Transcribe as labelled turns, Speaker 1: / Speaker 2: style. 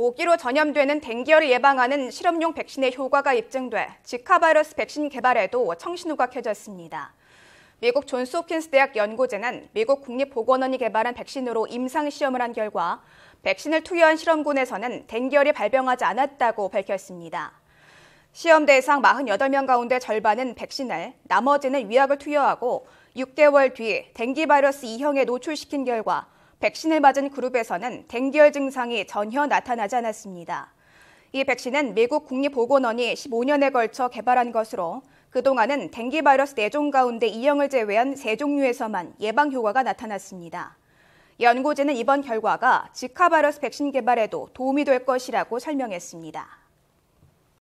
Speaker 1: 모기로 전염되는 댕기열을 예방하는 실험용 백신의 효과가 입증돼 지카바이러스 백신 개발에도 청신호가 켜졌습니다. 미국 존스홉킨스 대학 연구진은 미국 국립보건원이 개발한 백신으로 임상시험을 한 결과 백신을 투여한 실험군에서는 댕기열이 발병하지 않았다고 밝혔습니다. 시험 대상 48명 가운데 절반은 백신을, 나머지는 위약을 투여하고 6개월 뒤 댕기 바이러스 2형에 노출시킨 결과 백신을 맞은 그룹에서는 댕결 증상이 전혀 나타나지 않았습니다. 이 백신은 미국 국립보건원이 15년에 걸쳐 개발한 것으로 그동안은 댕기 바이러스 4종 가운데 2형을 제외한 3종류에서만 예방 효과가 나타났습니다. 연구진은 이번 결과가 지카 바이러스 백신 개발에도 도움이 될 것이라고 설명했습니다.